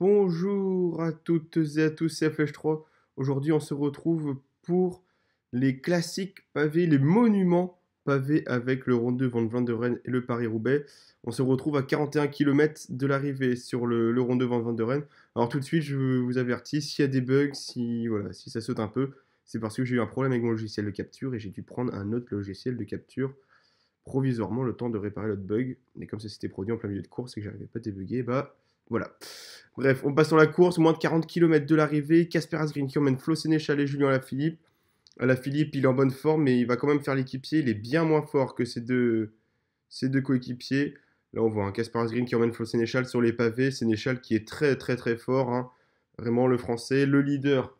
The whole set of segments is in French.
Bonjour à toutes et à tous, c'est FH3. Aujourd'hui, on se retrouve pour les classiques pavés, les monuments pavés avec le Ronde de Van et le Paris-Roubaix. On se retrouve à 41 km de l'arrivée sur le, le Ronde de Van Alors tout de suite, je vous avertis, s'il y a des bugs, si, voilà, si ça saute un peu, c'est parce que j'ai eu un problème avec mon logiciel de capture et j'ai dû prendre un autre logiciel de capture provisoirement le temps de réparer l'autre bug. Mais comme ça s'était produit en plein milieu de course et que j'arrivais pas à débugger, bah voilà. Bref, on passe dans la course, moins de 40 km de l'arrivée, Casper Asgreen qui emmène Flo Sénéchal et Julien Lafilippe. Philippe, euh, il est en bonne forme, mais il va quand même faire l'équipier, il est bien moins fort que ses deux, coéquipiers. Là, on voit un hein, Casper Asgreen qui emmène Flo Sénéchal sur les pavés, Sénéchal qui est très très très fort, hein. vraiment le français, le leader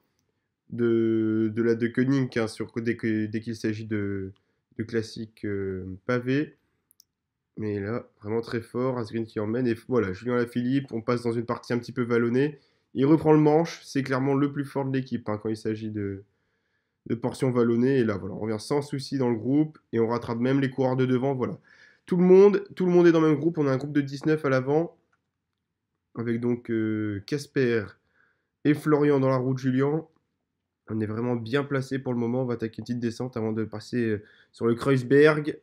de, la de Koenig hein, sur, dès qu'il s'agit de, classiques euh, pavés. Mais là, vraiment très fort, Asgreen qui emmène. Et voilà, Julien Lafilippe, on passe dans une partie un petit peu vallonnée. Il reprend le manche, c'est clairement le plus fort de l'équipe hein, quand il s'agit de, de portions vallonnées. Et là, voilà, on revient sans souci dans le groupe et on rattrape même les coureurs de devant. Voilà, tout le monde, tout le monde est dans le même groupe. On a un groupe de 19 à l'avant avec donc euh, Casper et Florian dans la route, Julien. On est vraiment bien placé pour le moment. On va attaquer une petite descente avant de passer euh, sur le Kreuzberg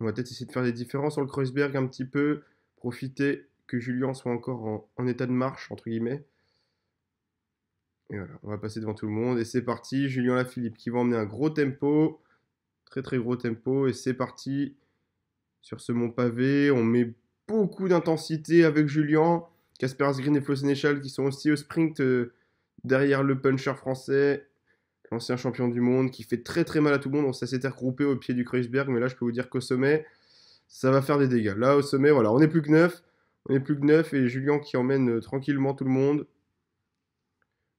on va peut-être essayer de faire des différences sur le Kreuzberg un petit peu, profiter que Julien soit encore en, état de marche, entre guillemets. Et voilà, on va passer devant tout le monde et c'est parti. Julien Lafilippe qui va emmener un gros tempo, très très gros tempo, et c'est parti sur ce mont pavé. On met beaucoup d'intensité avec Julien, Casper Green et Flo Sénéchal qui sont aussi au sprint euh, derrière le puncher français ancien champion du monde, qui fait très très mal à tout le monde. On s'est regroupé au pied du Kreuzberg, mais là je peux vous dire qu'au sommet, ça va faire des dégâts. Là au sommet, voilà, on n'est plus que neuf. On n'est plus que neuf. et Julien qui emmène euh, tranquillement tout le monde.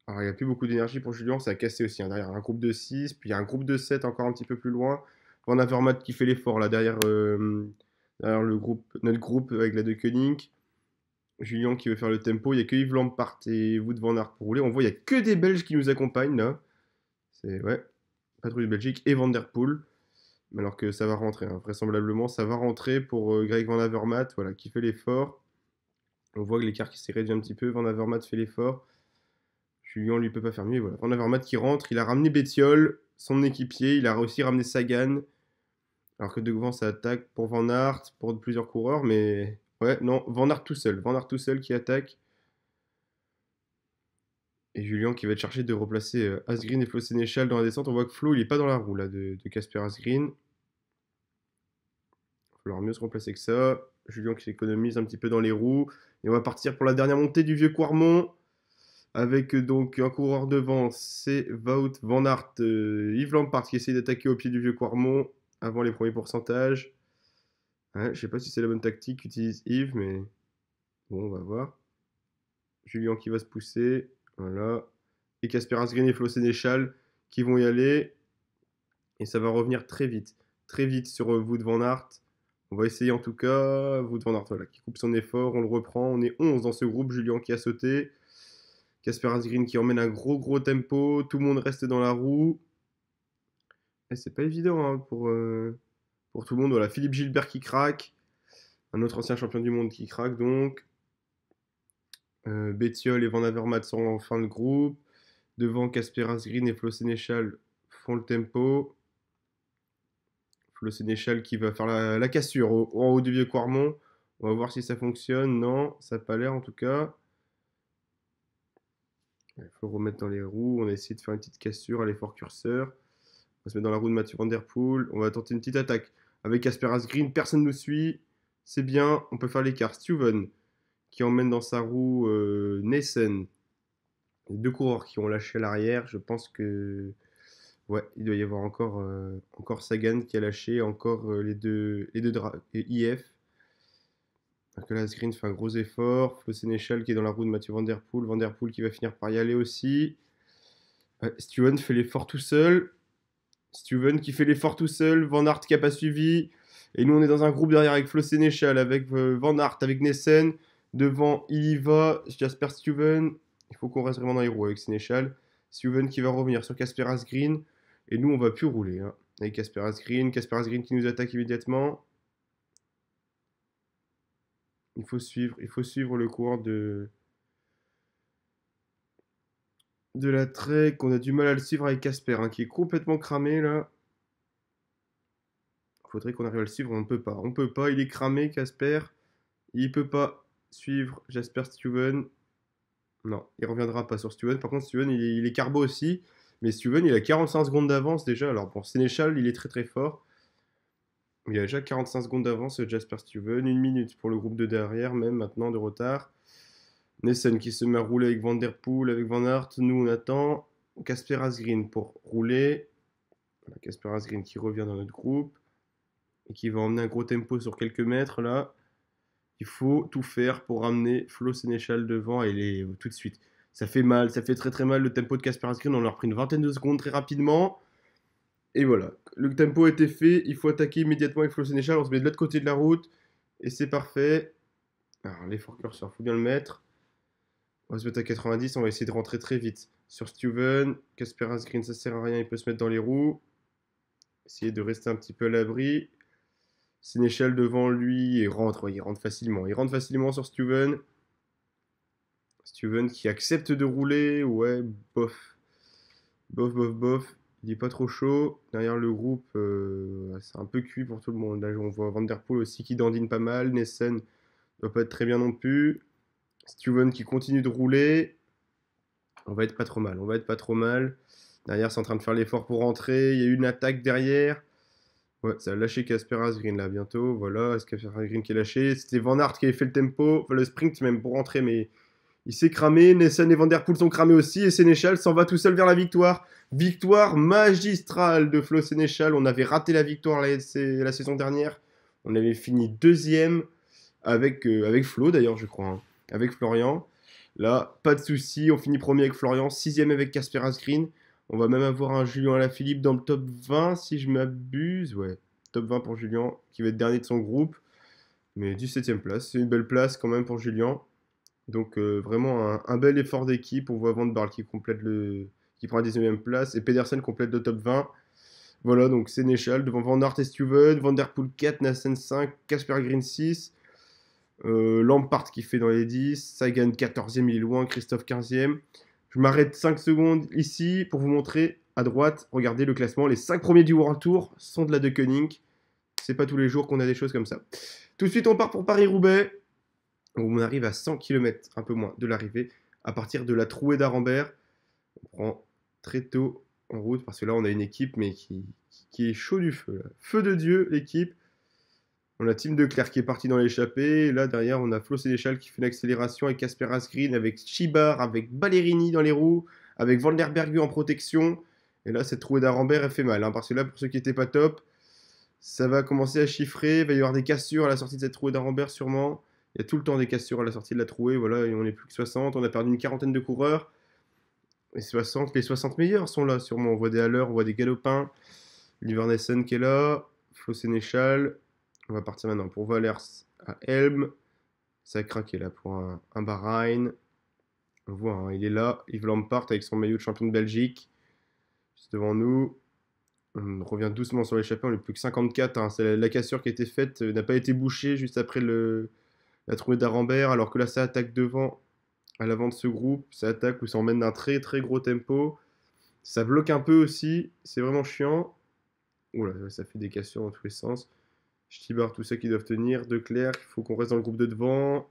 Alors il n'y a plus beaucoup d'énergie pour Julien, ça a cassé aussi. Hein, derrière un groupe de 6, puis il y a un groupe de 7 encore un petit peu plus loin. On a qui fait l'effort là euh, derrière, le groupe, notre groupe avec la de Koenig. Julien qui veut faire le tempo, il n'y a que Yves Lampart et Wood Van Aert pour rouler. On voit, il n'y a que des Belges qui nous accompagnent là ouais, patrouille de Belgique et Van Der Poel. Alors que ça va rentrer, hein. vraisemblablement, ça va rentrer pour euh, Greg Van Avermaet, voilà, qui fait l'effort. On voit que l'écart qui s'est réduit un petit peu. Van Avermaet fait l'effort. Julien lui peut pas faire mieux. Voilà. Van Avermaet qui rentre, il a ramené Bétiol, son équipier, il a aussi ramené Sagan. Alors que devant ça attaque pour Van Aert, pour plusieurs coureurs, mais ouais, non, Van Aert tout seul, Van Aert tout seul qui attaque. Et Julien qui va chercher de replacer euh, Asgreen et Flo Sénéchal dans la descente. On voit que Flo, il n'est pas dans la roue là, de Casper Asgreen. Il va falloir mieux se remplacer que ça. Julien qui s'économise un petit peu dans les roues. Et on va partir pour la dernière montée du vieux Quarmont. Avec euh, donc un coureur devant, c'est Wout Van Aert, euh, Yves Lampard qui essaie d'attaquer au pied du vieux Quarmont avant les premiers pourcentages. Je je sais pas si c'est la bonne tactique qu'utilise Yves, mais bon, on va voir. Julien qui va se pousser. Voilà. Et Casper green et Flo Sénéchal qui vont y aller. Et ça va revenir très vite. Très vite sur euh, Wood Van Aert. On va essayer en tout cas. Wood Van Aert voilà, qui coupe son effort. On le reprend. On est 11 dans ce groupe. Julien qui a sauté. Casper Green qui emmène un gros gros tempo. Tout le monde reste dans la roue. Et eh, c'est pas évident hein, pour, euh, pour tout le monde. Voilà, Philippe Gilbert qui craque. Un autre ancien champion du monde qui craque donc. Euh, et Van Avermaet sont en fin de groupe. Devant, Kasperas Green et Flo Sénéchal font le tempo. Flo Sénéchal qui va faire la, cassure au, en haut du vieux Quarmont. On va voir si ça fonctionne. Non, ça n'a pas l'air en tout cas. Il faut remettre dans les roues. On essaie de faire une petite cassure à l'effort curseur. On va se mettre dans la roue de Mathieu Van Der Poel. On va tenter une petite attaque. Avec Casperas Green, personne ne nous suit. C'est bien, on peut faire l'écart. Steven qui emmène dans sa roue euh, Nessen. Deux coureurs qui ont lâché l'arrière. Je pense que ouais, il doit y avoir encore, euh, encore Sagan qui a lâché, encore euh, les deux, les deux IF. Nicolas Green fait un gros effort. Flo Sénéchal qui est dans la roue de Mathieu Van Der Poel. Van Der Poel qui va finir par y aller aussi. Steven fait l'effort tout seul. Steven qui fait l'effort tout seul. Van Aert qui n'a pas suivi. Et nous, on est dans un groupe derrière avec Flo Sénéchal, avec Van Aert, avec Nessen. Devant, il y va Jasper Steven. Il faut qu'on reste vraiment dans les roues avec Sénéchal. Steven qui va revenir sur Casper Green. Et nous, on va plus rouler. Hein, avec Casper Green. Casper Green qui nous attaque immédiatement. Il faut suivre, il faut suivre le cours de, de la trek. On a du mal à le suivre avec Casper, hein, qui est complètement cramé là. Faudrait qu'on arrive à le suivre, on ne peut pas. On peut pas, il est cramé, Casper. Il peut pas suivre Jasper Steven. Non, il reviendra pas sur Steven. Par contre, Steven, il, est, carbo aussi. Mais Steven, il a 45 secondes d'avance déjà. Alors, pour Sénéchal, il est très très fort. Il a déjà 45 secondes d'avance Jasper Steven. Une minute pour le groupe de derrière, même maintenant de retard. Nessen qui se met à rouler avec Van Der Poel, avec Van Aert. Nous, on attend Casper Asgreen pour rouler. Casper Asgreen qui revient dans notre groupe et qui va emmener un gros tempo sur quelques mètres là il faut tout faire pour ramener Flo Sénéchal devant et les, tout de suite. Ça fait mal, ça fait très très mal le tempo de Casper Asgreen. On leur pris une vingtaine de secondes très rapidement. Et voilà, le tempo était fait. Il faut attaquer immédiatement avec Flo Sénéchal. On se met de l'autre côté de la route et c'est parfait. Alors, les curseur, il faut bien le mettre. On va se mettre à 90, on va essayer de rentrer très vite. Sur Steven, Casper Asgreen, ça sert à rien, il peut se mettre dans les roues. Essayer de rester un petit peu à l'abri. Sénéchal devant lui et rentre, il rentre facilement. Il rentre facilement sur Steven. Steven qui accepte de rouler, ouais, bof. Bof, bof, bof. Il n'est pas trop chaud. Derrière le groupe, euh, c'est un peu cuit pour tout le monde. Là, on voit Vanderpool aussi qui dandine pas mal. Nessen doit pas être très bien non plus. Steven qui continue de rouler. On va être pas trop mal, on va être pas trop mal. Derrière, c'est en train de faire l'effort pour rentrer. Il y a eu une attaque derrière ça a lâché Casperas Green là bientôt. Voilà, est-ce Green qui est lâché C'était Van Hart qui avait fait le tempo, enfin, le sprint même pour rentrer, mais il s'est cramé. Nessen et Van Der Poel sont cramés aussi et Sénéchal s'en va tout seul vers la victoire. Victoire magistrale de Flo Sénéchal. On avait raté la victoire la, saison dernière. On avait fini deuxième avec, euh, avec Flo d'ailleurs, je crois, hein. avec Florian. Là, pas de souci, on finit premier avec Florian, sixième avec Casperas Green. On va même avoir un Julien Alaphilippe dans le top 20, si je m'abuse. Ouais, top 20 pour Julien, qui va être dernier de son groupe. Mais 17ème place, c'est une belle place quand même pour Julien. Donc euh, vraiment un, bel effort d'équipe. On voit Van Barl qui complète le, qui prend la 19 ème place et Pedersen complète le top 20. Voilà, donc Sénéchal devant Van Aert et Steven, Van Der Poel 4, Nassen 5, Casper Green 6, euh, Lampard qui fait dans les 10, Sagan 14e, il est loin, Christophe 15e. Je m'arrête 5 secondes ici pour vous montrer à droite, regardez le classement. Les 5 premiers du World Tour sont de la de Koenig. C'est pas tous les jours qu'on a des choses comme ça. Tout de suite, on part pour Paris-Roubaix, on arrive à 100 km, un peu moins, de l'arrivée, à partir de la trouée d'Arambert. On prend très tôt en route, parce que là, on a une équipe mais qui, est chaud du feu. Feu de Dieu, l'équipe. On a Tim Declerc qui est parti dans l'échappée. Là, derrière, on a Flo Sénéchal qui fait une accélération avec Casper Asgreen, avec Chibar, avec Ballerini dans les roues, avec Van der Bergu en protection. Et là, cette trouée d'Arambert, elle fait mal. Hein, parce que là, pour ceux qui n'étaient pas top, ça va commencer à chiffrer. Il va y avoir des cassures à la sortie de cette trouée d'Arambert, sûrement. Il y a tout le temps des cassures à la sortie de la trouée. Voilà, et on n'est plus que 60. On a perdu une quarantaine de coureurs. Et 60, les 60 meilleurs sont là, sûrement. On voit des Haller, on voit des Galopins. Livernessen qui est là. Flo Sénéchal, on va partir maintenant pour Valers à Helm. Ça a craqué là pour un, un Bahreïn. On voit, hein, il est là. Yves Lampart avec son maillot de champion de Belgique. Juste devant nous. On revient doucement sur l'échappée. On n'est plus que 54. Hein. C'est La, cassure qui a été faite euh, n'a pas été bouchée juste après la trouée d'Arambert. Alors que là, ça attaque devant, à l'avant de ce groupe. Ça attaque ou ça emmène d'un très très gros tempo. Ça bloque un peu aussi. C'est vraiment chiant. Oula, ça fait des cassures dans tous les sens. Stibar, tout ça qui doivent tenir. De Clerc, il faut qu'on reste dans le groupe de devant.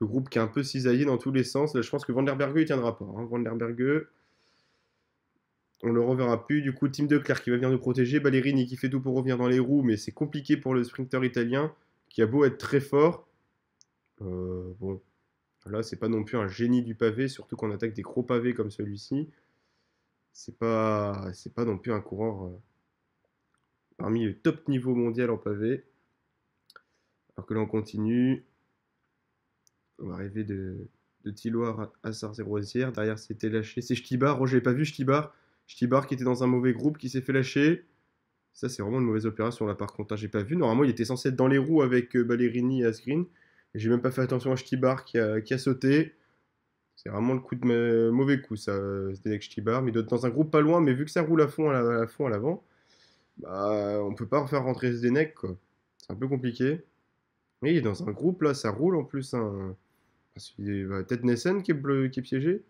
Le groupe qui est un peu cisaillé dans tous les sens. Là, je pense que Van der il tiendra pas. Hein. Van on le reverra plus. Du coup, Team De Clerc qui va venir nous protéger. Ballerini qui fait tout pour revenir dans les roues, mais c'est compliqué pour le sprinter italien qui a beau être très fort. Euh, bon, là, c'est pas non plus un génie du pavé, surtout qu'on attaque des gros pavés comme celui-ci. C'est pas, pas non plus un coureur euh, parmi le top niveau mondial en pavé. Alors que là, on continue. On va arriver de, de à à et Derrière, c'était lâché. C'est Stibar, Oh, j'avais pas vu Stibar, Stibar qui était dans un mauvais groupe, qui s'est fait lâcher. Ça, c'est vraiment une mauvaise opération là, par contre. Hein. j'ai pas vu. Normalement, il était censé être dans les roues avec euh, Balerini et Asgreen. J'ai même pas fait attention à Stibar qui a, qui a sauté. C'est vraiment le coup de mauvais coup, ça, euh, c'était Zdenek Mais dans un groupe pas loin, mais vu que ça roule à fond à l'avant, la, fond à l'avant, bah, on peut pas refaire rentrer Zdenek, quoi. C'est un peu compliqué. Oui, dans un groupe, là, ça roule en plus. Hein. Bah, peut-être Nessen qui est, piégé.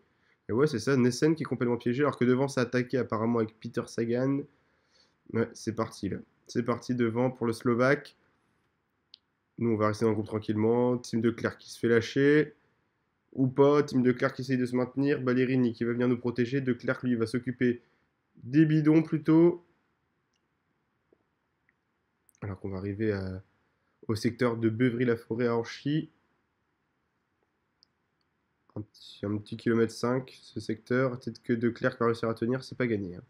Et ouais, c'est ça, Nessen qui est complètement piégé, alors que devant, ça attaqué apparemment avec Peter Sagan. Ouais, c'est parti, là. C'est parti devant pour le Slovaque. Nous, on va rester dans le groupe tranquillement. Team de Clerc qui se fait lâcher. Ou pas, Team de Clerc qui essaye de se maintenir. Ballerini qui va venir nous protéger. De Clerc, lui, va s'occuper des bidons plutôt. Alors qu'on va arriver à au secteur de Beuvry-la-Forêt à Orchy. Un petit, kilomètre 5, ce secteur. Peut-être que De va réussir à tenir, c'est pas gagné. Hein.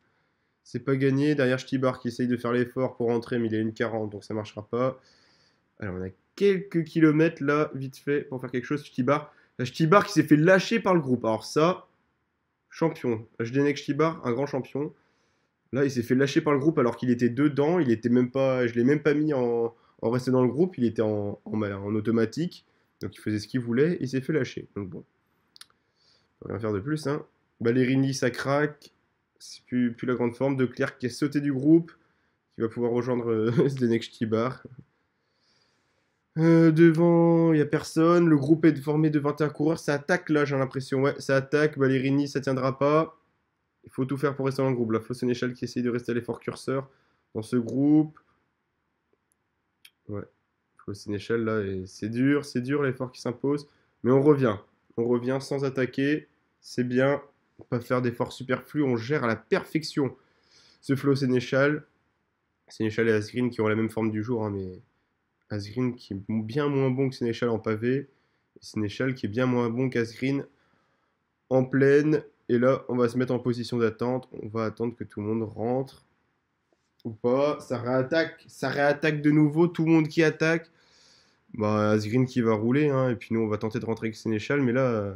C'est pas gagné. Derrière Stibar qui essaye de faire l'effort pour rentrer, mais il est 40, donc ça marchera pas. Alors on a quelques kilomètres là, vite fait, pour faire quelque chose. Stibar, Stibar qui s'est fait lâcher par le groupe. Alors ça, champion. avec Stibar, un grand champion. Là, il s'est fait lâcher par le groupe alors qu'il était dedans. Il était même pas, je l'ai même pas mis en, en restant dans le groupe, il était en, hein, automatique, donc il faisait ce qu'il voulait, et il s'est fait lâcher. Donc bon, rien faire de plus. Hein. Ballerini, ça craque, c'est plus, plus, la grande forme. De Clerc qui a sauté du groupe, qui va pouvoir rejoindre euh, Zdenek euh, devant, il n'y a personne. Le groupe est formé de 21 coureurs. Ça attaque là, j'ai l'impression. Ouais, ça attaque. Ballerini, ça tiendra pas. Il faut tout faire pour rester dans le groupe. La fausse Sénéchal qui essaye de rester à l'effort curseur dans ce groupe. Ouais, flow Sénéchal là, c'est dur, c'est dur l'effort qui s'impose, mais on revient. On revient sans attaquer, c'est bien, on peut faire d'efforts superflus, on gère à la perfection ce flow Sénéchal. Sénéchal et Asgreen qui ont la même forme du jour, hein, mais Asgreen qui est bien moins bon que Sénéchal en pavé, et Sénéchal qui est bien moins bon qu'Asgreen en pleine. Et là, on va se mettre en position d'attente, on va attendre que tout le monde rentre ou pas. Ça réattaque, ça réattaque de nouveau, tout le monde qui attaque. Bah, Asgreen qui va rouler, hein, et puis nous on va tenter de rentrer avec Sénéchal, mais là, euh,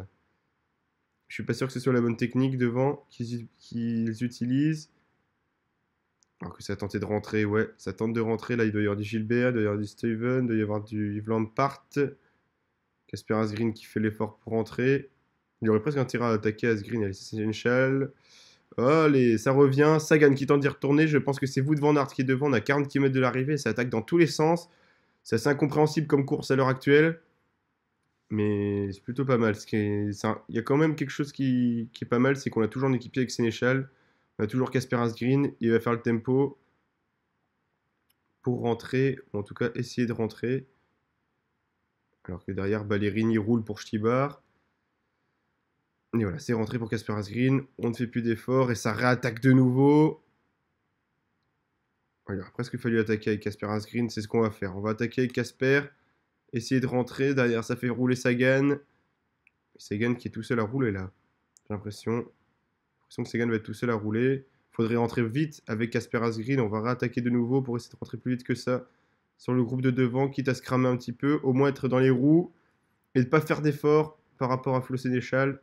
je suis pas sûr que ce soit la bonne technique devant qu'ils utilisent. Alors que ça a tenté de rentrer, ouais, ça tente de rentrer. Là, il doit y avoir du Gilbert, il doit y avoir du Steven, il doit y avoir du Yves Part. Casper Asgreen qui fait l'effort pour rentrer. Il y aurait presque un tir à attaquer Asgreen et Sénéchal. Allez, ça revient. Sagan qui tente d'y retourner. Je pense que c'est vous devant Nart qui est devant. On a 40 km de l'arrivée. Ça attaque dans tous les sens. C'est assez incompréhensible comme course à l'heure actuelle. Mais c'est plutôt pas mal. Il y a quand même quelque chose qui, est pas mal. C'est qu'on a toujours un équipier avec Sénéchal. On a toujours Kasperas Green. Il va faire le tempo pour rentrer. Ou en tout cas, essayer de rentrer. Alors que derrière, Balerini roule pour Stibar. Et voilà, c'est rentré pour Casper Asgreen. On ne fait plus d'efforts et ça réattaque de nouveau. Il ce presque fallu attaquer avec Casper Asgreen, c'est ce qu'on va faire. On va attaquer avec Casper, essayer de rentrer. Derrière, ça fait rouler Sagan. Sagan qui est tout seul à rouler là. J'ai l'impression. que Sagan va être tout seul à rouler. Faudrait rentrer vite avec Casper Asgreen. On va réattaquer de nouveau pour essayer de rentrer plus vite que ça sur le groupe de devant, quitte à se cramer un petit peu, au moins être dans les roues et ne pas faire d'efforts par rapport à Flo Sénéchal.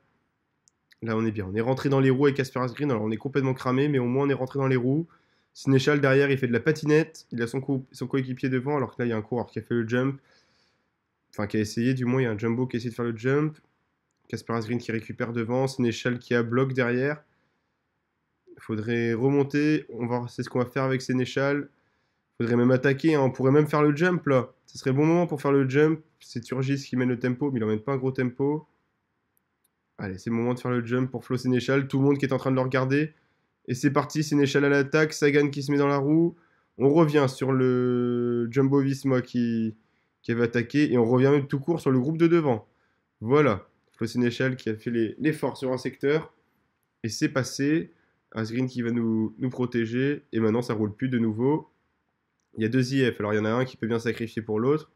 Là, on est bien. On est rentré dans les roues avec Casper Green, Alors, on est complètement cramé, mais au moins, on est rentré dans les roues. Sénéchal, derrière, il fait de la patinette. Il a son, coéquipier devant, alors que là, il y a un coureur qui a fait le jump. Enfin, qui a essayé, du moins, il y a un jumbo qui a essayé de faire le jump. Casper Green qui récupère devant. Sénéchal qui a bloc derrière. Il faudrait remonter. On va, c'est ce qu'on va faire avec Sénéchal. Il faudrait même attaquer. Hein. On pourrait même faire le jump, là. Ce serait bon moment pour faire le jump. C'est Turgis qui mène le tempo, mais il n'emmène pas un gros tempo. Allez, c'est le moment de faire le jump pour Flo Sénéchal. Tout le monde qui est en train de le regarder. Et c'est parti, Sénéchal à l'attaque. Sagan qui se met dans la roue. On revient sur le Jumbo Visma qui, avait attaqué. Et on revient même tout court sur le groupe de devant. Voilà. Flo Sénéchal qui a fait l'effort sur un secteur. Et c'est passé. Asgreen qui va nous, nous protéger. Et maintenant, ça roule plus de nouveau. Il y a deux IF. Alors, il y en a un qui peut bien sacrifier pour l'autre.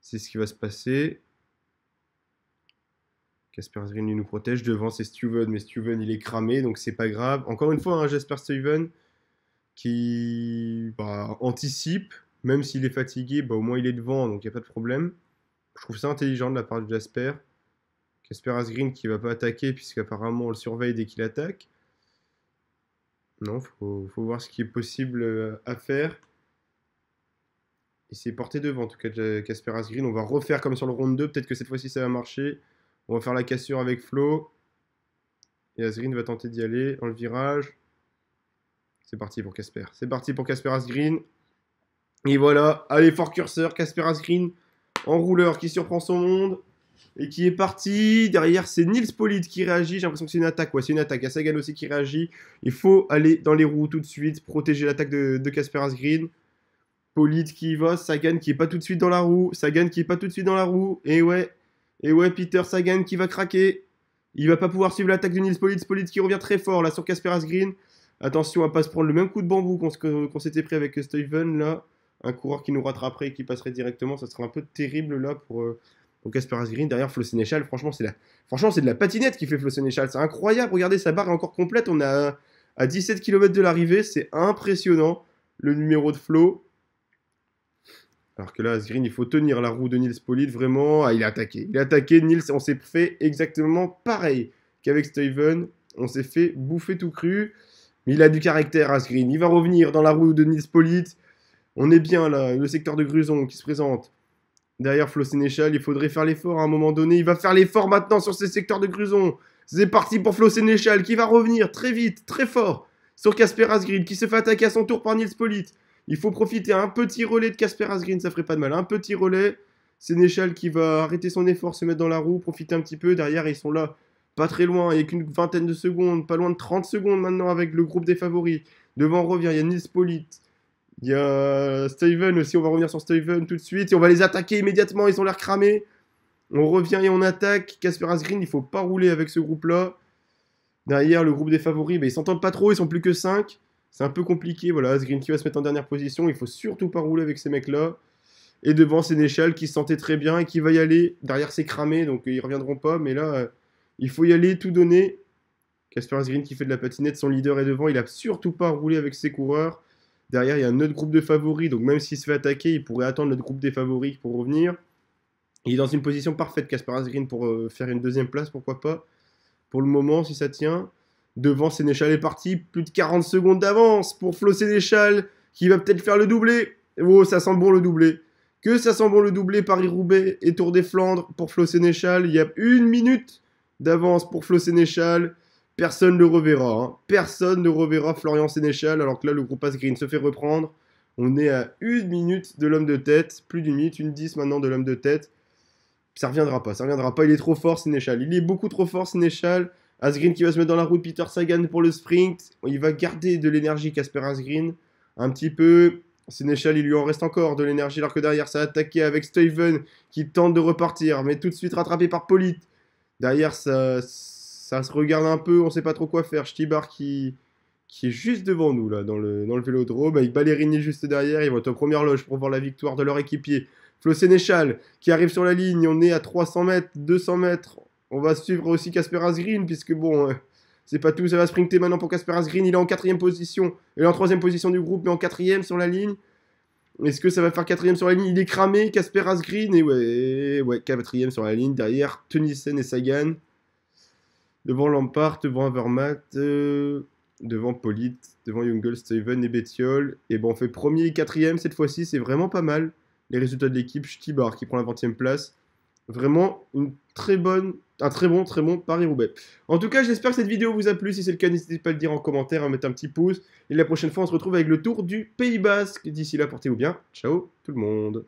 C'est ce qui va se passer. Casper Green nous protège. Devant, c'est Steven, mais Steven, il est cramé, donc c'est pas grave. Encore une fois, hein, Jasper Steven qui bah, anticipe, même s'il est fatigué, bah, au moins il est devant, donc il n'y a pas de problème. Je trouve ça intelligent de la part de Jasper. Casper Asgreen qui va pas attaquer, puisqu'apparemment on le surveille dès qu'il attaque. Non, faut, faut voir ce qui est possible euh, à faire. Il s'est porté devant, en tout cas, Casper Asgreen. On va refaire comme sur le round 2. Peut-être que cette fois-ci, ça va marcher. On va faire la cassure avec Flo. Et Asgreen va tenter d'y aller en le virage. C'est parti pour Casper. C'est parti pour Casper Asgreen. Et voilà, allez fort curseur, Casper Asgreen en rouleur qui surprend son monde et qui est parti. Derrière, c'est Nils Polite qui réagit. J'ai l'impression que c'est une attaque. Ouais, c'est une attaque. Il y a Sagan aussi qui réagit. Il faut aller dans les roues tout de suite, protéger l'attaque de Casper Asgreen. Polite qui y va, Sagan qui est pas tout de suite dans la roue, Sagan qui est pas tout de suite dans la roue. Et ouais, et ouais, Peter Sagan qui va craquer. Il va pas pouvoir suivre l'attaque de Nils Politz. Politz qui revient très fort là sur Kasperas Green. Attention à pas se prendre le même coup de bambou qu'on s'était pris avec Steven là. Un coureur qui nous rattraperait et qui passerait directement, ça serait un peu terrible là pour euh, Kasperas Green. Derrière Flo Sénéchal, franchement c'est franchement c'est de la patinette qui fait Flo Sénéchal, c'est incroyable. Regardez sa barre est encore complète, on a à 17 km de l'arrivée, c'est impressionnant le numéro de Flo. Alors que là, Asgreen, il faut tenir la roue de Nils Polite, vraiment. Ah, il a attaqué. Il a attaqué, on s'est fait exactement pareil qu'avec Steven. On s'est fait bouffer tout cru. Mais il a du caractère, Asgreen. Il va revenir dans la roue de Nils Polite. On est bien là, le secteur de Gruson qui se présente. Derrière Flo Sénéchal, il faudrait faire l'effort à un moment donné. Il va faire l'effort maintenant sur ces secteurs de Gruson. C'est parti pour Flo Sénéchal qui va revenir très vite, très fort sur Casper Asgreen qui se fait attaquer à son tour par Nils Polite. Il faut profiter un petit relais de Casper Asgreen, ça ferait pas de mal. Un petit relais, Sénéchal qui va arrêter son effort, se mettre dans la roue, profiter un petit peu. Derrière, ils sont là, pas très loin. Il n'y a qu'une vingtaine de secondes, pas loin de 30 secondes maintenant avec le groupe des favoris. Devant, on revient, il y a Nils Il y a Steven aussi, on va revenir sur Steven tout de suite. on va les attaquer immédiatement, ils ont l'air cramés. On revient et on attaque. Casper Asgreen, il faut pas rouler avec ce groupe-là. Derrière, le groupe des favoris, mais ben, ils s'entendent pas trop, ils sont plus que 5. C'est un peu compliqué, voilà. qui va se mettre en dernière position. Il faut surtout pas rouler avec ces mecs-là. Et devant Sénéchal qui se sentait très bien et qui va y aller. Derrière, c'est cramé, donc euh, ils reviendront pas. Mais là, euh, il faut y aller, tout donner. Casper Asgreen qui fait de la patinette, son leader est devant. Il a surtout pas roulé avec ses coureurs. Derrière, il y a un autre groupe de favoris. Donc même s'il se fait attaquer, il pourrait attendre notre groupe des favoris pour revenir. Il est dans une position parfaite, Casper Asgreen, pour euh, faire une deuxième place, pourquoi pas. Pour le moment, si ça tient. Devant, Sénéchal est parti. Plus de 40 secondes d'avance pour Flo Sénéchal qui va peut-être faire le doublé. Oh, ça sent bon le doublé. Que ça sent bon le doublé Paris-Roubaix et Tour des Flandres pour Flo Sénéchal. Il y a une minute d'avance pour Flo Sénéchal. Personne ne le reverra. Hein. Personne ne reverra Florian Sénéchal alors que là, le groupe As Green se fait reprendre. On est à une minute de l'homme de tête. Plus d'une minute, une dix maintenant de l'homme de tête. Ça reviendra pas, ça reviendra pas. Il est trop fort, Sénéchal. Il est beaucoup trop fort, Sénéchal. Asgreen qui va se mettre dans la route, Peter Sagan pour le sprint. Il va garder de l'énergie Casper Asgreen. Un petit peu. Sénéchal, il lui en reste encore de l'énergie alors que derrière ça a attaqué avec Steven qui tente de repartir, mais tout de suite rattrapé par Polite. Derrière ça, ça se regarde un peu, on sait pas trop quoi faire. Stibar qui, qui est juste devant nous là dans le, dans le vélodrome avec Balerini juste derrière. Ils vont être en première loge pour voir la victoire de leur équipier. Flo Sénéchal qui arrive sur la ligne, on est à 300 mètres, 200 mètres, on va suivre aussi Casper Asgreen, puisque bon, euh, c'est pas tout, ça va sprinter maintenant pour Casper Asgreen. Il est en quatrième position. Il est en troisième position du groupe, mais en quatrième sur la ligne. Est-ce que ça va faire quatrième sur la ligne Il est cramé, Casper Asgreen, et ouais, ouais, quatrième sur la ligne. Derrière, tennyson et Sagan. Devant Lampard, devant Avermaet, euh, devant Polite, devant Jungle, Steven et Bettiol. Et bon, on fait premier et quatrième cette fois-ci, c'est vraiment pas mal. Les résultats de l'équipe, Stibar qui prend la 20 place. Vraiment une très bonne, un très bon, très bon Paris-Roubaix. En tout cas, j'espère que cette vidéo vous a plu. Si c'est le cas, n'hésitez pas à le dire en commentaire, à mettre un petit pouce. Et la prochaine fois, on se retrouve avec le tour du Pays Basque. D'ici là, portez-vous bien. Ciao tout le monde.